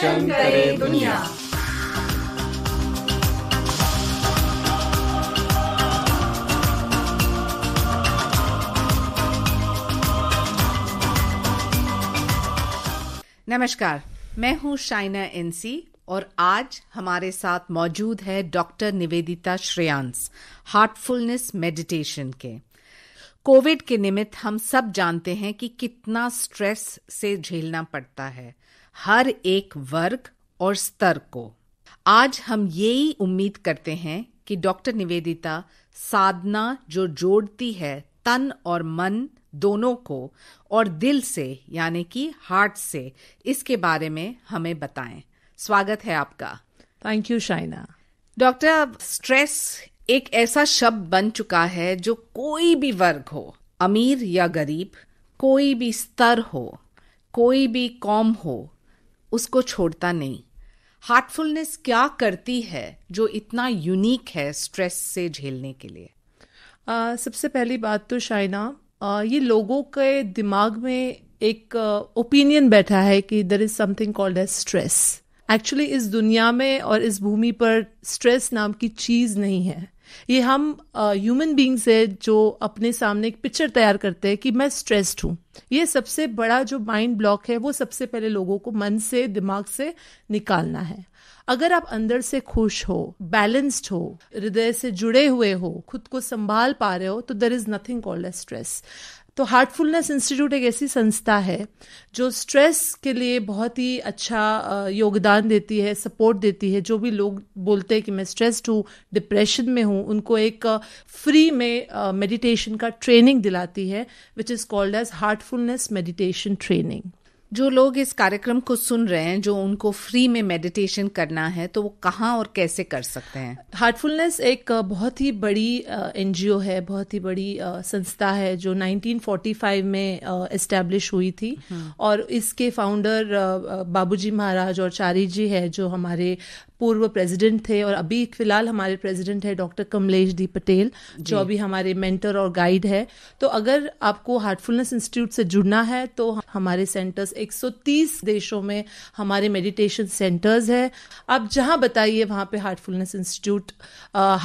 रोशन करे दुनिया नमस्कार मैं हूं शाइना एनसी और आज हमारे साथ मौजूद है doctor Nivedita Shreyans heartfulness meditation के कोविड के निमित्त हम सब जानते हैं कि कितना स्ट्रेस से झेलना पड़ता है हर एक वर्ग और स्तर को आज हम यही उम्मीद करते हैं कि डॉक्टर निवेदिता साधना जो जोड़ती है तन और मन दोनों को और दिल से यानी कि हार्ट से इसके बारे में हमें बताएं स्वागत है आपका thank you Shaina doctor stress एक ऐसा शब्द बन चुका है जो कोई भी वर्ग हो अमीर या गरीब कोई भी स्तर हो कोई भी कौम हो उसको छोड़ता नहीं हार्टफुलनेस क्या करती है जो इतना यूनिक है स्ट्रेस से झेलने के लिए आ, सबसे पहली बात तो शाइना आ, ये लोगों के दिमाग में एक ओपिनियन बैठा है कि there is something called as stress actually इस दुनिया में और इस भूमि पर स्ट्रेस नाम की चीज नहीं है ये हम ह्यूमन बींग्स है जो अपने सामने एक पिक्चर तैयार करते हैं कि मैं स्ट्रेस्ड हूँ ये सबसे बड़ा जो माइंड ब्लॉक है वो सबसे पहले लोगों को मन से दिमाग से निकालना है अगर आप अंदर से खुश हो बैलेंस्ड हो हृदय से जुड़े हुए हो खुद को संभाल पा रहे हो तो there is nothing called a stress तो हार्टफुलनेस इंस्टीट्यूट एक ऐसी संस्था है जो स्ट्रेस के लिए बहुत ही अच्छा योगदान देती है सपोर्ट देती है जो भी लोग बोलते हैं कि मैं स्ट्रेस्ड हूँ डिप्रेशन में हूँ उनको एक फ्री में मेडिटेशन का ट्रेनिंग दिलाती है which is called as heartfulness meditation training जो लोग इस कार्यक्रम को सुन रहे हैं जो उनको फ्री में मेडिटेशन करना है तो वो कहाँ और कैसे कर सकते हैं हार्टफुलनेस एक बहुत ही बड़ी एन है बहुत ही बड़ी संस्था है जो 1945 में इस्टेब्लिश हुई थी हम्म। और इसके फाउंडर बाबूजी महाराज और चारी जी है जो हमारे पूर्व प्रेसिडेंट थे और अभी फिलहाल हमारे प्रेसिडेंट है डॉक्टर कमलेश दी पटेल जो अभी हमारे मेंटर और गाइड है तो अगर आपको हार्टफुलनेस इंस्टीट्यूट से जुड़ना है तो हमारे सेंटर्स 130 देशों में हमारे मेडिटेशन सेंटर्स है आप जहां बताइए वहां पे हार्टफुलनेस इंस्टीट्यूट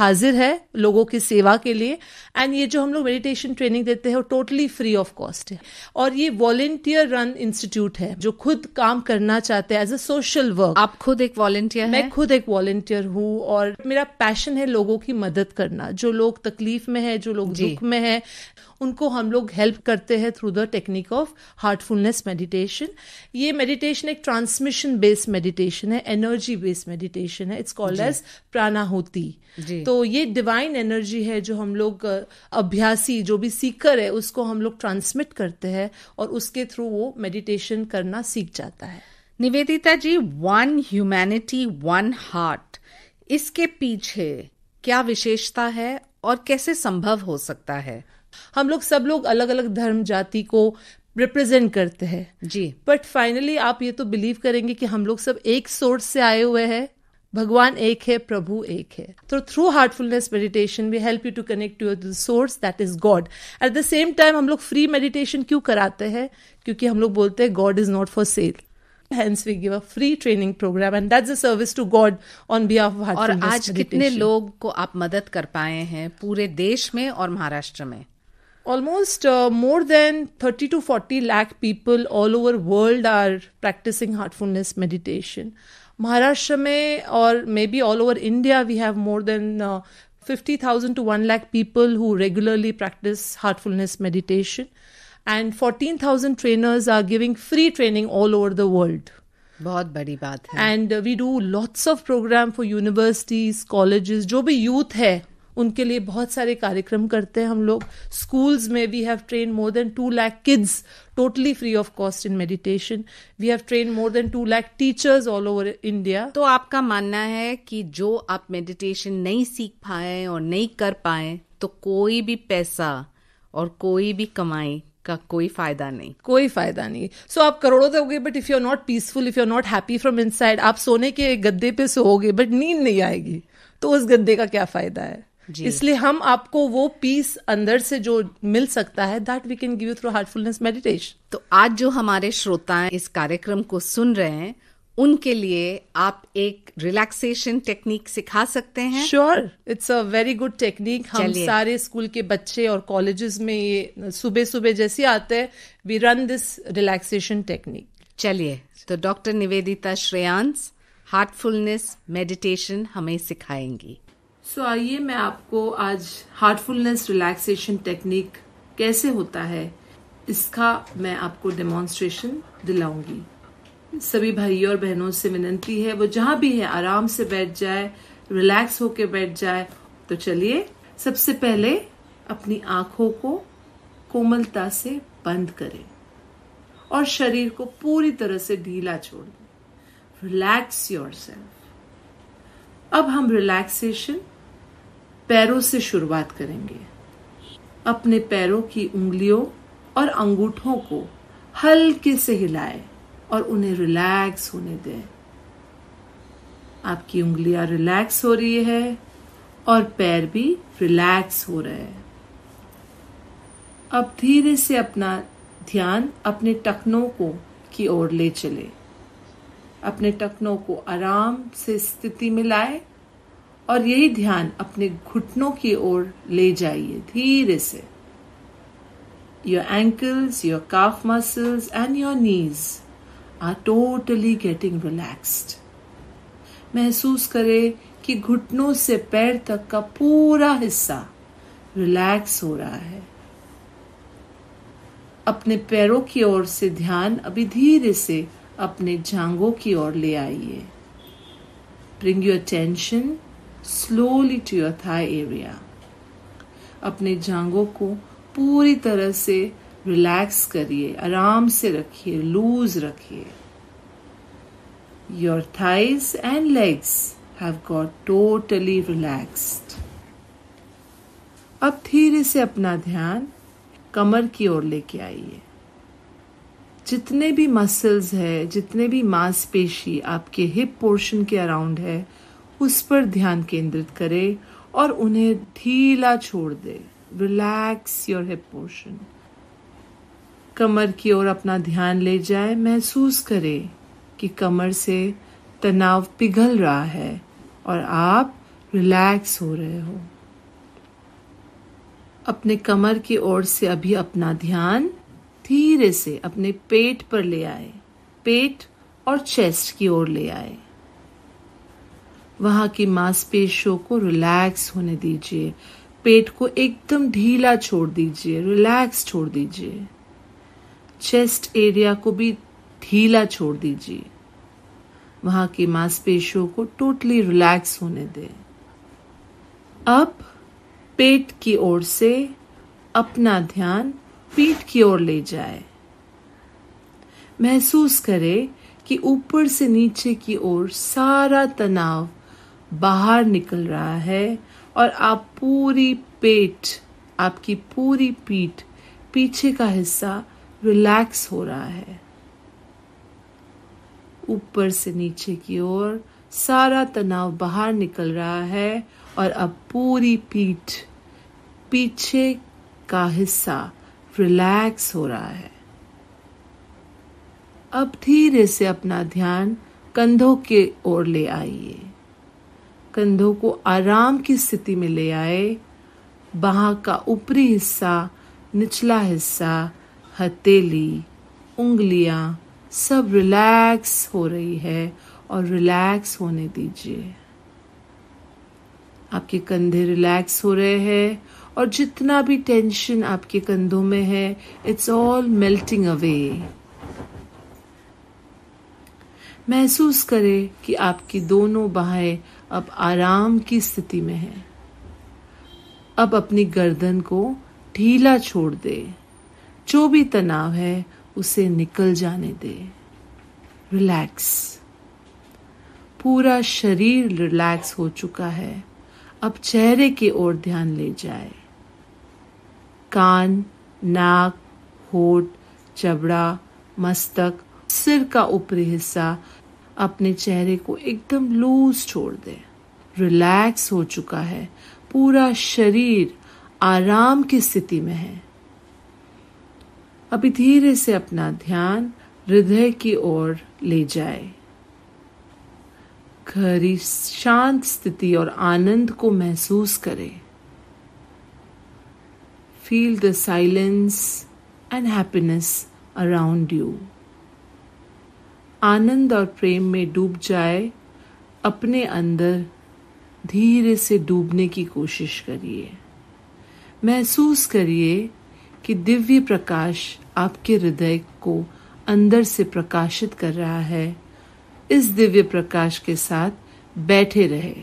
हाजिर है लोगों की सेवा के लिए एंड ये जो हम लोग मेडिटेशन ट्रेनिंग देते हैं वो टोटली फ्री ऑफ कॉस्ट है और ये वॉलेंटियर रन इंस्टीट्यूट है जो खुद काम करना चाहते हैं एज अ सोशल वर्क आप खुद एक वॉलेंटियर मैं खुद खुद एक वॉल्टियर हूँ और मेरा पैशन है लोगों की मदद करना जो लोग तकलीफ में है जो लोग दुख में है उनको हम लोग हेल्प करते हैं through the technique of heartfulness meditation ये मेडिटेशन एक ट्रांसमिशन बेस्ड मेडिटेशन है एनर्जी बेस्ड मेडिटेशन है इट्स कॉल्ड एज प्राणाहुति तो ये डिवाइन एनर्जी है जो हम लोग अभ्यासी जो भी सीकर है उसको हम लोग ट्रांसमिट करते हैं और उसके थ्रू वो मेडिटेशन करना सीख जाता है Nivedita ji one humanity one heart इसके पीछे क्या विशेषता है और कैसे संभव हो सकता है हम लोग सब लोग अलग अलग धर्म जाति को रिप्रेजेंट करते हैं जी बट फाइनली आप ये तो बिलीव करेंगे कि हम लोग सब एक सोर्स से आए हुए हैं भगवान एक है प्रभु एक है तो through heartfulness meditation we help you to connect to the source that is God at the same time हम लोग फ्री मेडिटेशन क्यों कराते हैं क्योंकि हम लोग बोलते हैं God is not for sale hence we give a free training program and that's a service to god on behalf of और आज कितने लोग को आप मदद कर पाए हैं पूरे देश में और महाराष्ट्र में almost uh, more than 30 to 40 lakh people all over world are practicing heartfulness meditation Maharashtra में और maybe all over India we have more than fifty thousand to one lakh people who regularly practise heartfulness meditation and fourteen thousand trainers are giving free training all over the world बहुत बड़ी बात है and we do lots of programme for universities colleges जो भी youth है उनके लिए बहुत सारे कार्यक्रम करते हैं हम लोग स्कूल्स में we have train more than two lakh kids totally free of cost in meditation we have train more than two lakh teachers all over India तो आपका मानना है कि जो आप मेडिटेशन नहीं सीख पाए और नहीं कर पाए तो कोई भी पैसा और कोई भी कमाई का कोई फायदा नहीं कोई फायदा नहीं सो so, आप करोड़ों तक गए but if you are not peaceful if you are not happy from inside आप सोने के गद्दे पे सोओगे बट नींद नहीं आएगी तो उस गद्दे का क्या फायदा है इसलिए हम आपको वो पीस अंदर से जो मिल सकता है that we can give you through heartfulness meditation तो आज जो हमारे श्रोता इस कार्यक्रम को सुन रहे हैं उनके लिए आप एक रिलैक्सेशन टेक्निक सिखा सकते हैं sure it's a very good technique हम सारे स्कूल के बच्चे और कॉलेजेस में ये सुबह सुबह जैसे आते हैं we run this relaxation technique चलिए तो doctor Nivedita Shreyansh heartfulness meditation हमें सिखाएंगी सो so, आइए मैं आपको आज हार्टफुलनेस रिलैक्सेशन टेक्निक कैसे होता है इसका मैं आपको डेमोन्स्ट्रेशन दिलाऊंगी सभी भाइयों और बहनों से विनंती है वो जहां भी है आराम से बैठ जाए रिलैक्स होके बैठ जाए तो चलिए सबसे पहले अपनी आंखों को कोमलता से बंद करें और शरीर को पूरी तरह से ढीला छोड़ दें रिलैक्स योर सेल्फ अब हम रिलैक्सेशन पैरों से शुरुआत करेंगे अपने पैरों की उंगलियों और अंगूठों को हल्के से हिलाएं और उन्हें रिलैक्स होने दें आपकी उंगलियां रिलैक्स हो रही है और पैर भी रिलैक्स हो रहे हैं अब धीरे से अपना ध्यान अपने टखनों को की ओर ले चले अपने टखनों को आराम से स्थिति में लाए और यही ध्यान अपने घुटनों की ओर ले जाइए धीरे से your ankles your calf muscles and your knees are totally getting relaxed महसूस करें कि घुटनों से पैर तक का पूरा हिस्सा रिलैक्स हो रहा है अपने पैरों की ओर से ध्यान अभी धीरे से अपने जांगों की ओर ले आइए bring your tension slowly to your thigh area अपने जांगों को पूरी तरह से रिलैक्स करिए आराम से रखिए लूज रखिए your thighs and legs have got totally relaxed अब धीरे से अपना ध्यान कमर की ओर लेके आइए जितने भी मसल्स है जितने भी मांसपेशी आपके हिप पोर्शन के अराउंड है उस पर ध्यान केंद्रित करें और उन्हें ढीला छोड़ दे रिलैक्स योर हिप पोर्शन कमर की ओर अपना ध्यान ले जाए महसूस करे कि कमर से तनाव पिघल रहा है और आप रिलैक्स हो रहे हो अपने कमर की ओर से अभी अपना ध्यान धीरे से अपने पेट पर ले आए पेट और चेस्ट की ओर ले आए वहां की मांसपेशियों को रिलैक्स होने दीजिए पेट को एकदम ढीला छोड़ दीजिए रिलैक्स छोड़ दीजिए चेस्ट एरिया को भी ढीला छोड़ दीजिए वहां की मांसपेशियों को टोटली रिलैक्स होने दें अब पेट की ओर से अपना ध्यान पीठ की ओर ले जाए महसूस करें कि ऊपर से नीचे की ओर सारा तनाव बाहर निकल रहा है और आप पूरी पेट आपकी पूरी पीठ पीछे का हिस्सा रिलैक्स हो रहा है ऊपर से नीचे की ओर सारा तनाव बाहर निकल रहा है और अब पूरी पीठ पीछे का हिस्सा रिलैक्स हो रहा है अब धीरे से अपना ध्यान कंधों के ओर ले आइए कंधों को आराम की स्थिति में ले आए बाह का ऊपरी हिस्सा निचला हिस्सा हथेली उंगलियां सब रिलैक्स हो रही है और रिलैक्स होने दीजिए आपके कंधे रिलैक्स हो रहे हैं और जितना भी टेंशन आपके कंधों में है इट्स ऑल मेल्टिंग अवे महसूस करें कि आपकी दोनों बाहें अब आराम की स्थिति में हैं। अब अपनी गर्दन को ढीला छोड़ दें। जो भी तनाव है उसे निकल जाने दे रिलैक्स पूरा शरीर रिलैक्स हो चुका है अब चेहरे की ओर ध्यान ले जाए कान नाक होठ चबड़ा मस्तक सिर का ऊपरी हिस्सा अपने चेहरे को एकदम लूज छोड़ दे रिलैक्स हो चुका है पूरा शरीर आराम की स्थिति में है अभी धीरे से अपना ध्यान हृदय की ओर ले जाए घरी शांत स्थिति और आनंद को महसूस करें feel the silence and happiness around you आनंद और प्रेम में डूब जाए अपने अंदर धीरे से डूबने की कोशिश करिए महसूस करिए कि दिव्य प्रकाश आपके हृदय को अंदर से प्रकाशित कर रहा है इस दिव्य प्रकाश के साथ बैठे रहे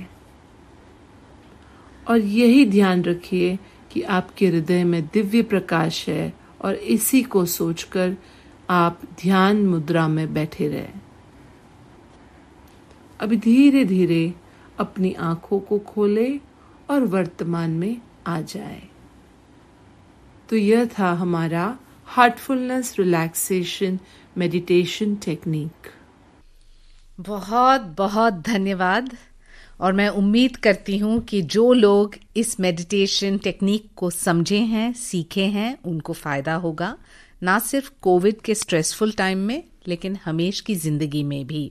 और यही ध्यान रखिए कि आपके हृदय में दिव्य प्रकाश है और इसी को सोचकर आप ध्यान मुद्रा में बैठे रहे अभी धीरे धीरे अपनी आंखों को खोले और वर्तमान में आ जाए तो यह था हमारा हार्टफुलनेस रिलैक्सेशन मेडिटेशन टेक्निक बहुत बहुत धन्यवाद और मैं उम्मीद करती हूँ कि जो लोग इस मेडिटेशन टेक्निक को समझे हैं सीखे हैं उनको फ़ायदा होगा ना सिर्फ कोविड के स्ट्रेसफुल टाइम में लेकिन हमेश की ज़िंदगी में भी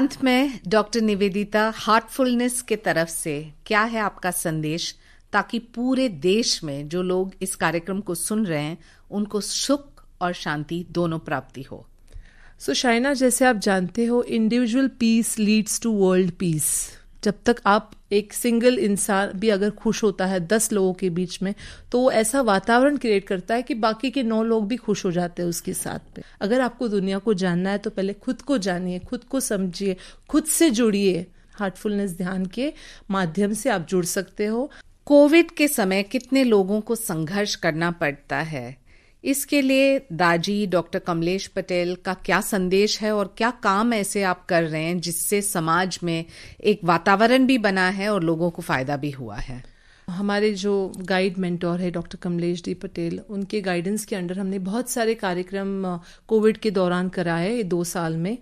अंत में डॉक्टर निवेदिता हार्टफुलनेस के तरफ से क्या है आपका संदेश ताकि पूरे देश में जो लोग इस कार्यक्रम को सुन रहे हैं उनको सुख और शांति दोनों प्राप्ति हो सो so, शाइना जैसे आप जानते हो individual peace leads to world peace जब तक आप एक सिंगल इंसान भी अगर खुश होता है दस लोगों के बीच में तो वो ऐसा वातावरण क्रिएट करता है कि बाकी के नौ लोग भी खुश हो जाते हैं उसके साथ पे अगर आपको दुनिया को जानना है तो पहले खुद को जानिए खुद को समझिए खुद से जुड़िए हार्टफुलनेस ध्यान के माध्यम से आप जुड़ सकते हो कोविड के समय कितने लोगों को संघर्ष करना पड़ता है इसके लिए दाजी डॉक्टर कमलेश पटेल का क्या संदेश है और क्या काम ऐसे आप कर रहे हैं जिससे समाज में एक वातावरण भी बना है और लोगों को फायदा भी हुआ है हमारे जो गाइड मेंटोर है डॉक्टर कमलेश डी पटेल उनके गाइडेंस के अंडर हमने बहुत सारे कार्यक्रम कोविड के दौरान कराए दो साल में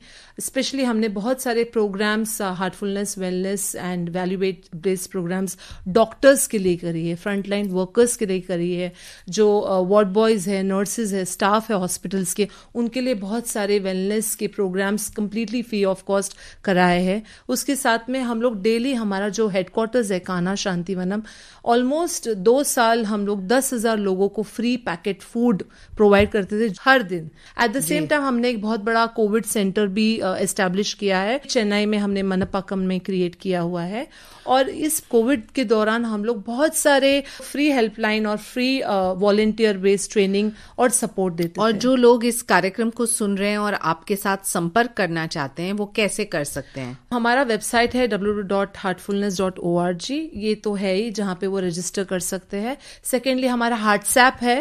स्पेशली हमने बहुत सारे programmes heartfulness wellness and value based programmes doctors के लिए करी है फ्रंटलाइन वर्कर्स के लिए करी है जो वार्ड बॉयज़ है नर्सेज है स्टाफ है हॉस्पिटल्स के उनके लिए बहुत सारे वेलनेस के programmes completely free of cost कराए हैं उसके साथ में हम लोग डेली हमारा जो हेडक्वार्टर्स है काना शांतिवनम ऑलमोस्ट दो साल हम लोग दस हजार लोगों को फ्री पैकेट फूड प्रोवाइड करते थे हर दिन एट द सेम टाइम हमने एक बहुत बड़ा कोविड सेंटर भी एस्टेब्लिश uh, किया है चेन्नई में हमने मनपाकम में क्रिएट किया हुआ है और इस कोविड के दौरान हम लोग बहुत सारे फ्री हेल्पलाइन और फ्री वॉलेंटियर बेस्ड ट्रेनिंग और सपोर्ट देते और जो लोग इस कार्यक्रम को सुन रहे हैं और आपके साथ संपर्क करना चाहते हैं वो कैसे कर सकते हैं हमारा वेबसाइट है डब्ल्यू ये तो है ही जहाँ पे वो वो रजिस्टर कर सकते हैं सेकेंडली हमारा हार्ट्सएप है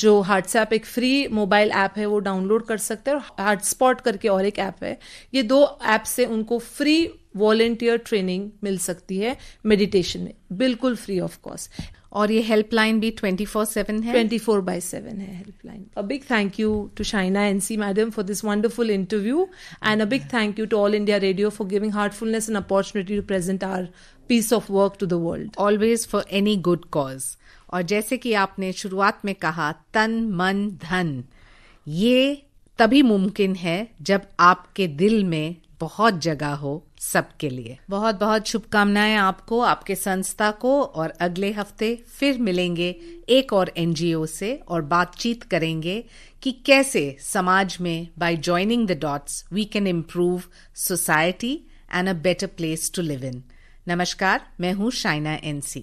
जो हार्ट्सएप एक फ्री मोबाइल ऐप है वो डाउनलोड कर सकते हैं और हाटस्पॉट करके और एक ऐप है ये दो ऐप से उनको फ्री वॉलेंटियर ट्रेनिंग मिल सकती है मेडिटेशन में बिल्कुल फ्री ऑफ कॉस्ट और ये हेल्पलाइन भी ट्वेंटी फोर सेवन है ट्वेंटी फोर बाई सेवन है helpline a big thank you to Shaina N C madam for this wonderful interview and a big thank you to All India Radio for giving heartfulness and opportunity to present our piece of work to the world always for any good cause और जैसे कि आपने शुरुआत में कहा तन मन धन ये तभी मुमकिन है जब आपके दिल में बहुत जगह हो सबके लिए बहुत बहुत शुभकामनाएं आपको आपके संस्था को और अगले हफ्ते फिर मिलेंगे एक और एनजीओ से और बातचीत करेंगे कि कैसे समाज में by joining the dots we can improve society and a better place to live in नमस्कार मैं हूं शाइना एनसी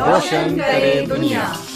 रोशन करे दुनिया